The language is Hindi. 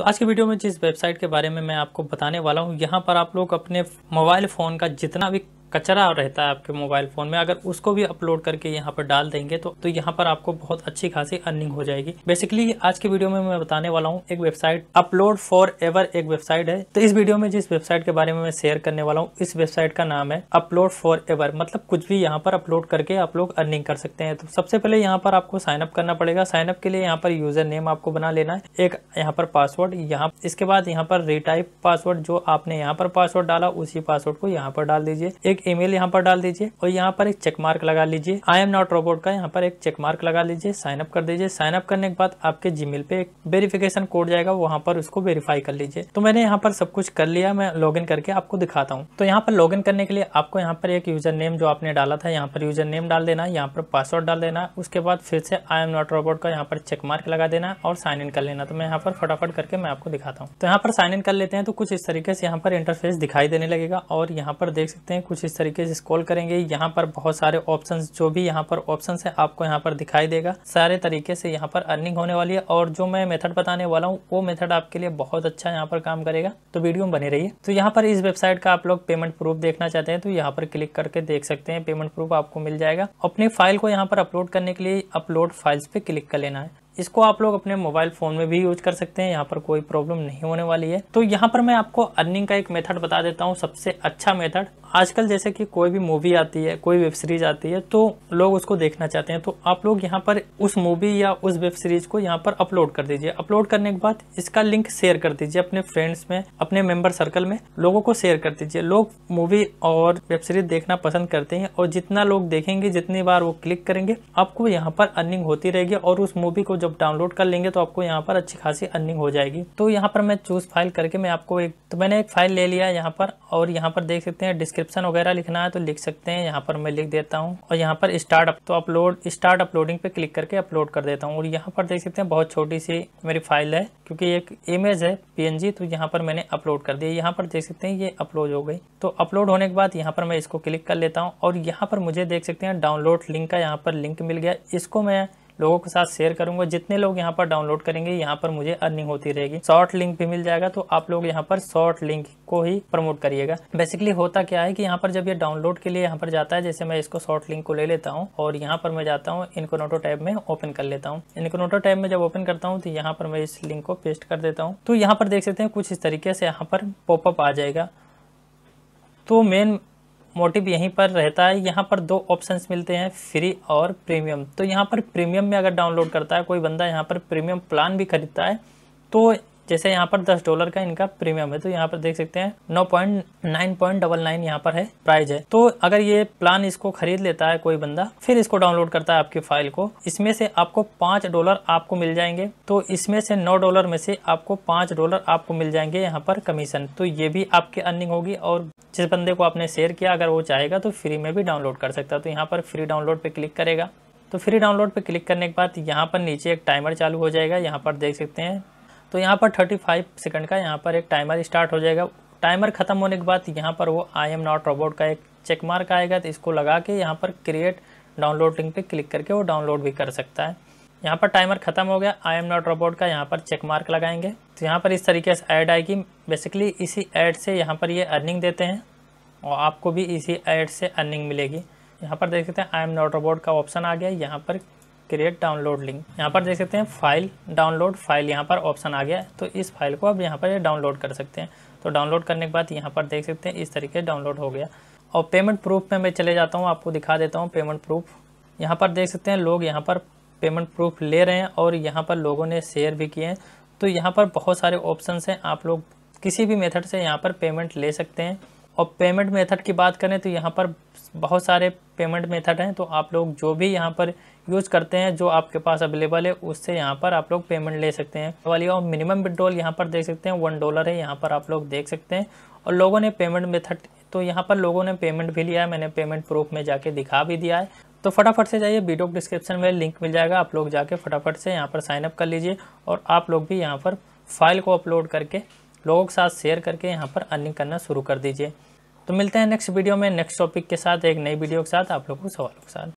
तो आज के वीडियो में जिस वेबसाइट के बारे में मैं आपको बताने वाला हूँ यहाँ पर आप लोग अपने मोबाइल फ़ोन का जितना भी कचरा रहता है आपके मोबाइल फ़ोन में अगर उसको भी अपलोड करके यहाँ पर डाल देंगे तो तो यहाँ पर आपको बहुत अच्छी खासी अर्निंग हो जाएगी बेसिकली आज के वीडियो में मैं बताने वाला हूँ एक वेबसाइट अपलोड फॉर एवर एक वेबसाइट है तो इस वीडियो में जिस वेबसाइट के बारे में मैं शेयर करने वाला हूँ इस वेबसाइट का नाम है अपलोड फॉर एवर मतलब कुछ भी यहाँ पर अपलोड करके आप लोग अर्निंग कर सकते हैं तो सबसे पहले यहाँ पर आपको साइनअप करना पड़ेगा साइनअप के लिए यहाँ पर यूजर नेम आपको बना लेना है एक यहाँ पर पासवर्ड यहाँ इसके बाद यहाँ पर रिटाइप पासवर्ड जो आपने यहाँ पर पासवर्ड डाला उसी पासवर्ड को यहाँ पर डाल दीजिए एक एक ईमेल यहाँ पर डाल दीजिए और यहाँ पर एक चेक मार्क लगा लीजिए आई एम नॉट रोबोट का यहाँ पर एक चेक मार्क लगा लीजिए साइन अप कर दीजिए साइन अप करने के बाद आपके जीमेल पे एक वेरिफिकेशन कोड जाएगा वहाँ पर उसको वेरीफाई कर लीजिए तो मैंने यहाँ पर सब कुछ कर लिया मैं लॉग करके आपको दिखाता हूँ तो यहाँ पर लॉग करने के लिए आपको यहाँ पर एक यूजर नेम जो आपने डाला था यहाँ पर यूजर नेम डाल देना यहाँ पर पासवर्ड डाल देना उसके बाद फिर से आई एम नॉट रोबोट का यहाँ पर चेक मार्क लगा देना और साइन इन कर लेना तो मैं यहाँ पर फटाफट करके मैं आपको दिखाता हूँ तो यहाँ पर साइन इन कर लेते हैं तो कुछ इस तरीके से यहाँ पर इंटरफेस दिखाई देने लगेगा और यहाँ पर देख सकते हैं कुछ इस तरीके से स्क्रॉल करेंगे यहाँ पर बहुत सारे ऑप्शंस जो भी यहाँ पर ऑप्शंस है आपको यहाँ पर दिखाई देगा सारे तरीके से यहाँ पर अर्निंग होने वाली है और जो मैं मेथड बताने वाला हूँ वो मेथड आपके लिए बहुत अच्छा यहाँ पर काम करेगा तो वीडियो में बने रही तो यहाँ पर इस वेबसाइट का आप लोग पेमेंट प्रूफ देखना चाहते हैं तो यहाँ पर क्लिक करके देख सकते हैं पेमेंट प्रूफ आपको मिल जाएगा अपनी फाइल को यहाँ पर अपलोड करने के लिए अपलोड फाइल्स पे क्लिक कर लेना है इसको आप लोग अपने मोबाइल फ़ोन में भी यूज कर सकते हैं यहाँ पर कोई प्रॉब्लम नहीं होने वाली है तो यहाँ पर मैं आपको अर्निंग का एक मेथड बता देता हूँ सबसे अच्छा मेथड आजकल जैसे कि कोई भी मूवी आती है कोई वेब सीरीज आती है तो लोग उसको देखना चाहते हैं तो आप लोग यहाँ पर उस मूवी या उस वेब सीरीज को यहाँ पर अपलोड कर दीजिए अपलोड करने के बाद इसका लिंक शेयर कर दीजिए अपने फ्रेंड्स में अपने मेंबर सर्कल में लोगों को शेयर कर दीजिए लोग मूवी और वेब सीरीज देखना पसंद करते हैं और जितना लोग देखेंगे जितनी बार वो क्लिक करेंगे आपको यहाँ पर अर्निंग होती रहेगी और उस मूवी को जब डाउनलोड कर लेंगे तो आपको यहाँ पर अच्छी खासी अर्निंग हो जाएगी तो यहाँ पर मैं चूज़ फाइल करके मैं आपको एक तो मैंने एक फाइल ले लिया है यहाँ पर और यहाँ पर देख सकते हैं डिस्क्रिप्शन वगैरह लिखना है तो लिख सकते हैं यहाँ पर मैं लिख देता हूँ और यहाँ पर स्टार्ट तो अपलोड स्टार्ट अपलोडिंग पे क्लिक करके अपलोड कर देता हूँ और यहाँ पर देख सकते हैं बहुत छोटी सी मेरी फाइल है क्योंकि एक इमेज है पी तो यहाँ पर मैंने अपलोड कर दिया यहाँ पर देख सकते हैं ये अपलोड हो गई तो अपलोड होने के बाद यहाँ पर मैं इसको क्लिक कर लेता हूँ और यहाँ पर मुझे देख सकते हैं डाउनलोड लिंक का यहाँ पर लिंक मिल गया इसको मैं लोगों के साथ शेयर करूंगा जितने लोग यहाँ पर डाउनलोड करेंगे यहाँ पर मुझे अर्निंग होती रहेगी शॉर्ट लिंक भी मिल जाएगा तो आप लोग यहाँ पर शॉर्ट लिंक को ही प्रमोट करिएगा बेसिकली होता क्या है कि यहाँ पर जब ये डाउनलोड के लिए यहाँ पर जाता है जैसे मैं इसको शॉर्ट लिंक को ले लेता हूँ और यहाँ पर मैं जाता हूँ इनकोनोटो टैब में ओपन कर लेता हूँ इनकोनोटो टैब में जब ओपन करता हूँ तो यहाँ पर मैं इस लिंक को पेस्ट कर देता हूँ तो यहाँ पर देख सकते हैं कुछ इस तरीके से यहाँ पर पॉपअप आ जाएगा तो मेन मोटिव यहीं पर रहता है यहाँ पर दो ऑप्शंस मिलते हैं फ्री और प्रीमियम तो यहाँ पर प्रीमियम में अगर डाउनलोड करता है कोई बंदा यहाँ पर प्रीमियम प्लान भी खरीदता है तो जैसे यहाँ पर दस डॉलर का इनका प्रीमियम है तो यहाँ पर देख सकते हैं नौ point nine point double nine यहाँ पर है प्राइस है तो अगर ये प्लान इसको खरीद लेता है कोई बंदा फिर इसको डाउनलोड करता है आपकी फाइल को इसमें से आपको पांच डॉलर आपको मिल जाएंगे तो इसमें से नौ डॉलर में से आपको पांच डॉलर आपको मिल जाएंगे यहाँ पर कमीशन तो ये भी आपकी अर्निंग होगी और जिस बंदे को आपने शेयर किया अगर वो चाहेगा तो फ्री में भी डाउनलोड कर सकता है तो यहाँ पर फ्री डाउनलोड पे क्लिक करेगा तो फ्री डाउनलोड पे क्लिक करने के बाद यहाँ पर नीचे एक टाइमर चालू हो जाएगा यहाँ पर देख सकते हैं तो यहाँ पर 35 सेकंड का यहाँ पर एक टाइमर स्टार्ट हो जाएगा टाइमर ख़त्म होने के बाद यहाँ पर वो आई एम नॉट रोबोट का एक चेक मार्क आएगा तो इसको लगा के यहाँ पर क्रिएट डाउनलोड लिंक पे क्लिक करके वो डाउनलोड भी कर सकता है यहाँ पर टाइमर ख़त्म हो गया आई एम नॉट रोबोट का यहाँ पर चेक मार्क लगाएंगे तो यहाँ पर इस तरीके से ऐड आएगी बेसिकली इसी ऐड से यहाँ पर ये अर्निंग देते हैं और आपको भी इसी ऐड से अर्निंग मिलेगी यहाँ पर देख सकते हैं आई एम नॉट रोबोट का ऑप्शन आ गया यहाँ पर क्रिएट डाउनलोड लिंक यहाँ पर देख सकते हैं फाइल डाउनलोड फाइल यहाँ पर ऑप्शन आ गया तो इस फाइल को अब यहाँ पर डाउनलोड कर सकते हैं तो डाउनलोड करने के बाद यहाँ पर देख सकते हैं इस तरीके डाउनलोड हो गया और पेमेंट प्रूफ में मैं चले जाता हूँ आपको दिखा देता हूँ पेमेंट प्रूफ यहाँ पर देख सकते हैं लोग यहाँ पर पेमेंट प्रूफ ले रहे हैं और यहाँ पर लोगों ने शेयर भी किए हैं तो यहाँ पर बहुत सारे ऑप्शन हैं आप लोग किसी भी मेथड से यहाँ पर पेमेंट ले सकते हैं और पेमेंट मेथड की बात करें तो यहाँ पर बहुत सारे पेमेंट मेथड हैं तो आप लोग जो भी यहाँ पर यूज़ करते हैं जो आपके पास अवेलेबल है उससे यहाँ पर आप लोग पेमेंट ले सकते हैं वाली और मिनिमम विड्रॉल यहाँ पर देख सकते हैं वन डॉलर है यहाँ पर आप लोग देख सकते हैं और लोगों ने पेमेंट मेथड तो यहाँ पर लोगों ने पेमेंट भी लिया है मैंने पेमेंट प्रूफ में जाके दिखा भी दिया है तो फटाफट से जाइए वीडियो डिस्क्रिप्शन में लिंक मिल जाएगा आप लोग जाके फटाफट से यहाँ पर साइनअप कर लीजिए और आप लोग भी यहाँ पर फाइल को अपलोड करके लोगों के साथ शेयर करके यहाँ पर अर्निंग करना शुरू कर दीजिए तो मिलते हैं नेक्स्ट वीडियो में नेक्स्ट टॉपिक के साथ एक नई वीडियो के साथ आप लोगों को सवालों के साथ